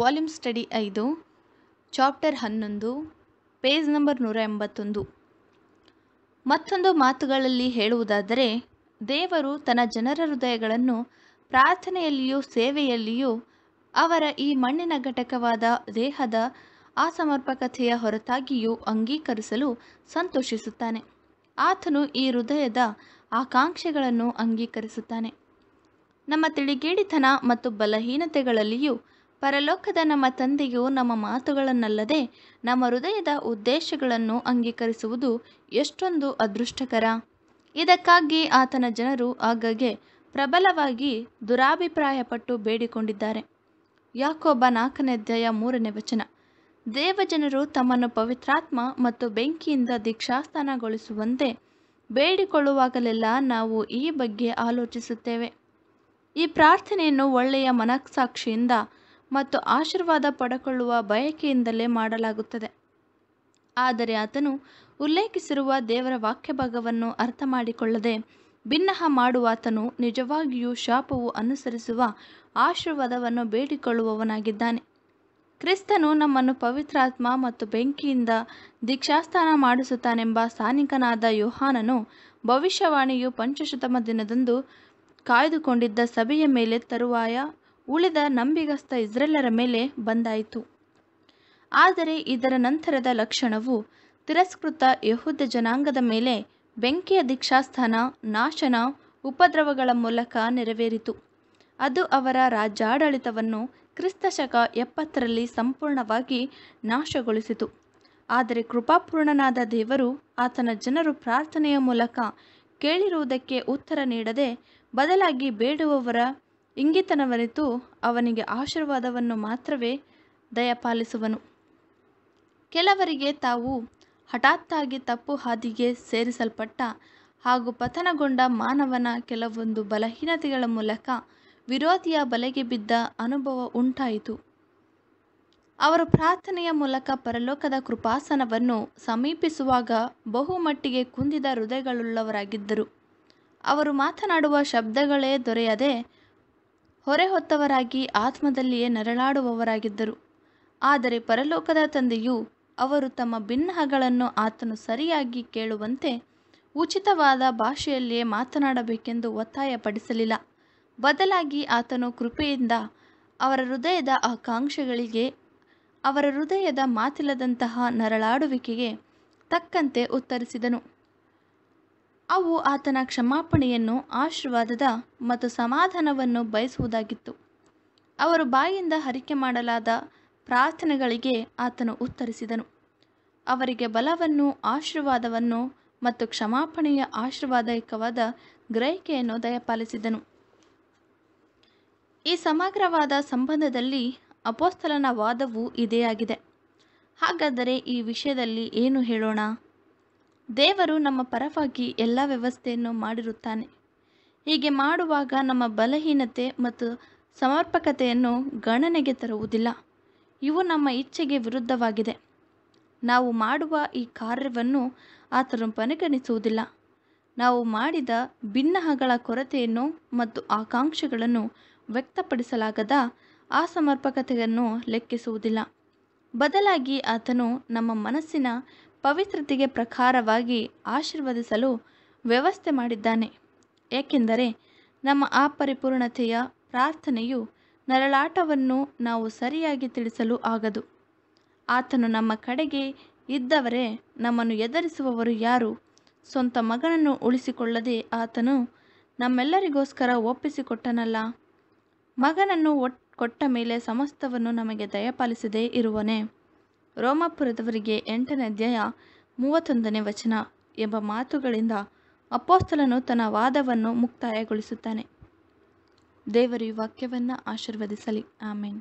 volume study ಐದು chapter ಹನ್ನೊಂದು page number ನೂರ ಎಂಬತ್ತೊಂದು ಮತ್ತೊಂದು ಮಾತುಗಳಲ್ಲಿ ಹೇಳುವುದಾದರೆ ದೇವರು ತನ್ನ ಜನರ ಹೃದಯಗಳನ್ನು ಪ್ರಾರ್ಥನೆಯಲ್ಲಿಯೂ ಸೇವೆಯಲ್ಲಿಯೂ ಅವರ ಈ ಮಣ್ಣಿನ ಘಟಕವಾದ ದೇಹದ ಅಸಮರ್ಪಕತೆಯ ಹೊರತಾಗಿಯೂ ಅಂಗೀಕರಿಸಲು ಸಂತೋಷಿಸುತ್ತಾನೆ ಆತನು ಈ ಹೃದಯದ ಆಕಾಂಕ್ಷೆಗಳನ್ನು ಅಂಗೀಕರಿಸುತ್ತಾನೆ ನಮ್ಮ ತಿಳಿಗೇಡಿತನ ಮತ್ತು ಬಲಹೀನತೆಗಳಲ್ಲಿಯೂ ಪರಲೋಕದ ನಮ್ಮ ತಂದೆಯು ನಮ್ಮ ಮಾತುಗಳನ್ನಲ್ಲದೆ ನಮ್ಮ ಹೃದಯದ ಉದ್ದೇಶಗಳನ್ನು ಅಂಗೀಕರಿಸುವುದು ಎಷ್ಟೊಂದು ಅದೃಷ್ಟಕರ ಇದಕ್ಕಾಗಿ ಆತನ ಜನರು ಆಗಾಗ್ಗೆ ಪ್ರಬಲವಾಗಿ ದುರಾಭಿಪ್ರಾಯಪಟ್ಟು ಬೇಡಿಕೊಂಡಿದ್ದಾರೆ ಯಾಕೊಬ್ಬ ನಾಲ್ಕನೇ ಅಧ್ಯಾಯ ಮೂರನೇ ವಚನ ದೇವಜನರು ತಮ್ಮನ್ನು ಪವಿತ್ರಾತ್ಮ ಮತ್ತು ಬೆಂಕಿಯಿಂದ ದೀಕ್ಷಾಸ್ಥಾನಗೊಳಿಸುವಂತೆ ಬೇಡಿಕೊಳ್ಳುವಾಗಲೆಲ್ಲ ನಾವು ಈ ಬಗ್ಗೆ ಆಲೋಚಿಸುತ್ತೇವೆ ಈ ಪ್ರಾರ್ಥನೆಯನ್ನು ಒಳ್ಳೆಯ ಮನಸ್ಸಾಕ್ಷಿಯಿಂದ ಮತ್ತು ಆಶೀರ್ವಾದ ಪಡೆಕೊಳ್ಳುವ ಬಯಕೆಯಿಂದಲೇ ಮಾಡಲಾಗುತ್ತದೆ ಆದರೆ ಆತನು ಉಲ್ಲೇಖಿಸಿರುವ ದೇವರ ವಾಕ್ಯ ಭಾಗವನ್ನು ಅರ್ಥ ಮಾಡಿಕೊಳ್ಳದೆ ಭಿನ್ನಹ ಮಾಡುವಾತನು ನಿಜವಾಗಿಯೂ ಶಾಪವು ಅನುಸರಿಸುವ ಆಶೀರ್ವಾದವನ್ನು ಬೇಡಿಕೊಳ್ಳುವವನಾಗಿದ್ದಾನೆ ಕ್ರಿಸ್ತನು ನಮ್ಮನ್ನು ಪವಿತ್ರಾತ್ಮ ಮತ್ತು ಬೆಂಕಿಯಿಂದ ದೀಕ್ಷಾಸ್ಥಾನ ಮಾಡಿಸುತ್ತಾನೆಂಬ ಸ್ಥಾನಿಕನಾದ ಯೋಹಾನನು ಭವಿಷ್ಯವಾಣಿಯು ಪಂಚಶತಮ ದಿನದಂದು ಕಾಯ್ದುಕೊಂಡಿದ್ದ ಸಭೆಯ ಮೇಲೆ ತರುವಾಯ ಉಳಿದ ನಂಬಿಗಸ್ತ ಇಸ್ರೇಲರ ಮೇಲೆ ಬಂದಾಯಿತು ಆದರೆ ಇದರ ನಂತರದ ಲಕ್ಷಣವು ತಿರಸ್ಕೃತ ಯಹೂದ ಜನಾಂಗದ ಮೇಲೆ ಬೆಂಕಿಯ ದೀಕ್ಷಾಸ್ಥಾನ ನಾಶನ ಉಪದ್ರವಗಳ ಮೂಲಕ ನೆರವೇರಿತು ಅದು ಅವರ ರಾಜ್ಯಾಡಳಿತವನ್ನು ಕ್ರಿಸ್ತಶಕ ಎಪ್ಪತ್ತರಲ್ಲಿ ಸಂಪೂರ್ಣವಾಗಿ ನಾಶಗೊಳಿಸಿತು ಆದರೆ ಕೃಪಾಪೂರ್ಣನಾದ ದೇವರು ಆತನ ಜನರು ಪ್ರಾರ್ಥನೆಯ ಮೂಲಕ ಕೇಳಿರುವುದಕ್ಕೆ ಉತ್ತರ ನೀಡದೆ ಬದಲಾಗಿ ಬೇಡುವವರ ಇಂಗಿತನವರಿತು ಅವನಿಗೆ ಆಶೀರ್ವಾದವನ್ನು ಮಾತ್ರವೇ ದಯಪಾಲಿಸುವನು ಕೆಲವರಿಗೆ ತಾವು ಹಠಾತ್ತಾಗಿ ತಪ್ಪು ಹಾದಿಗೆ ಸೇರಿಸಲ್ಪಟ್ಟ ಹಾಗೂ ಪತನಗೊಂಡ ಮಾನವನ ಕೆಲವೊಂದು ಬಲಹೀನತೆಗಳ ಮೂಲಕ ವಿರೋಧಿಯ ಬಲೆಗೆ ಬಿದ್ದ ಅನುಭವ ಉಂಟಾಯಿತು ಅವರು ಪ್ರಾರ್ಥನೆಯ ಮೂಲಕ ಪರಲೋಕದ ಕೃಪಾಸನವನ್ನು ಸಮೀಪಿಸುವಾಗ ಬಹುಮಟ್ಟಿಗೆ ಕುಂದಿದ ಹೃದಯಗಳುಳ್ಳವರಾಗಿದ್ದರು ಅವರು ಮಾತನಾಡುವ ಶಬ್ದಗಳೇ ದೊರೆಯದೆ ಹೊರೆ ಹೊತ್ತವರಾಗಿ ಆತ್ಮದಲ್ಲಿಯೇ ನರಳಾಡುವವರಾಗಿದ್ದರು ಆದರೆ ಪರಲೋಕದ ತಂದೆಯು ಅವರು ತಮ್ಮ ಭಿನ್ನಹಗಳನ್ನು ಆತನು ಸರಿಯಾಗಿ ಕೇಳುವಂತೆ ಉಚಿತವಾದ ಭಾಷೆಯಲ್ಲಿಯೇ ಮಾತನಾಡಬೇಕೆಂದು ಒತ್ತಾಯಪಡಿಸಲಿಲ್ಲ ಬದಲಾಗಿ ಆತನು ಕೃಪೆಯಿಂದ ಅವರ ಹೃದಯದ ಆಕಾಂಕ್ಷೆಗಳಿಗೆ ಅವರ ಹೃದಯದ ಮಾತಿಲ್ಲದಂತಹ ನರಳಾಡುವಿಕೆಗೆ ತಕ್ಕಂತೆ ಉತ್ತರಿಸಿದನು ಅವು ಆತನ ಕ್ಷಮಾಪಣೆಯನ್ನು ಆಶೀರ್ವಾದದ ಮತ್ತು ಸಮಾಧಾನವನ್ನು ಬಯಸುವುದಾಗಿತ್ತು ಅವರು ಬಾಯಿಂದ ಹರಿಕೆ ಮಾಡಲಾದ ಪ್ರಾರ್ಥನೆಗಳಿಗೆ ಆತನು ಉತ್ತರಿಸಿದನು ಅವರಿಗೆ ಬಲವನ್ನು ಆಶೀರ್ವಾದವನ್ನು ಮತ್ತು ಕ್ಷಮಾಪಣೆಯ ಆಶೀರ್ವಾದಕವಾದ ಗ್ರಹಿಕೆಯನ್ನು ದಯಪಾಲಿಸಿದನು ಈ ಸಮಗ್ರವಾದ ಸಂಬಂಧದಲ್ಲಿ ಅಪೋಸ್ತಲನ ವಾದವು ಇದೇ ಆಗಿದೆ ಹಾಗಾದರೆ ಈ ವಿಷಯದಲ್ಲಿ ಏನು ಹೇಳೋಣ ದೇವರು ನಮ್ಮ ಪರವಾಗಿ ಎಲ್ಲ ವ್ಯವಸ್ಥೆಯನ್ನು ಮಾಡಿರುತ್ತಾನೆ ಹೀಗೆ ಮಾಡುವಾಗ ನಮ್ಮ ಬಲಹೀನತೆ ಮತ್ತು ಸಮರ್ಪಕತೆಯನ್ನು ಗಣನೆಗೆ ತರುವುದಿಲ್ಲ ಇವು ನಮ್ಮ ಇಚ್ಛೆಗೆ ವಿರುದ್ಧವಾಗಿದೆ ನಾವು ಮಾಡುವ ಈ ಕಾರ್ಯವನ್ನು ಆತನು ಪರಿಗಣಿಸುವುದಿಲ್ಲ ನಾವು ಮಾಡಿದ ಭಿನ್ನಹಗಳ ಕೊರತೆಯನ್ನು ಮತ್ತು ಆಕಾಂಕ್ಷೆಗಳನ್ನು ವ್ಯಕ್ತಪಡಿಸಲಾಗದ ಆ ಸಮರ್ಪಕತೆಯನ್ನು ಲೆಕ್ಕಿಸುವುದಿಲ್ಲ ಬದಲಾಗಿ ಆತನು ನಮ್ಮ ಮನಸ್ಸಿನ ಪವಿತ್ರತೆಗೆ ಪ್ರಕಾರವಾಗಿ ಆಶೀರ್ವದಿಸಲು ವ್ಯವಸ್ಥೆ ಮಾಡಿದ್ದಾನೆ ಏಕೆಂದರೆ ನಮ್ಮ ಅಪರಿಪೂರ್ಣತೆಯ ಪ್ರಾರ್ಥನೆಯು ನರಳಾಟವನ್ನು ನಾವು ಸರಿಯಾಗಿ ತಿಳಿಸಲು ಆಗದು ಆತನು ನಮ್ಮ ಕಡೆಗೆ ಇದ್ದವರೇ ನಮ್ಮನ್ನು ಎದುರಿಸುವವರು ಯಾರು ಸ್ವಂತ ಮಗನನ್ನು ಉಳಿಸಿಕೊಳ್ಳದೆ ಆತನು ನಮ್ಮೆಲ್ಲರಿಗೋಸ್ಕರ ಒಪ್ಪಿಸಿಕೊಟ್ಟನಲ್ಲ ಮಗನನ್ನು ಒಟ್ ಕೊಟ್ಟ ಮೇಲೆ ಸಮಸ್ತವನ್ನು ನಮಗೆ ದಯಪಾಲಿಸದೇ ಇರುವನೆ ರೋಮಾಪುರದವರಿಗೆ ಎಂಟನೇ ಅಧ್ಯಾಯ ಮೂವತ್ತೊಂದನೇ ವಚನ ಎಂಬ ಮಾತುಗಳಿಂದ ಅಪೋಸ್ತಲನು ತನ್ನ ವಾದವನ್ನು ಮುಕ್ತಾಯಗೊಳಿಸುತ್ತಾನೆ ದೇವರು ಈ ವಾಕ್ಯವನ್ನು ಆಶೀರ್ವದಿಸಲಿ ಆಮೇನ್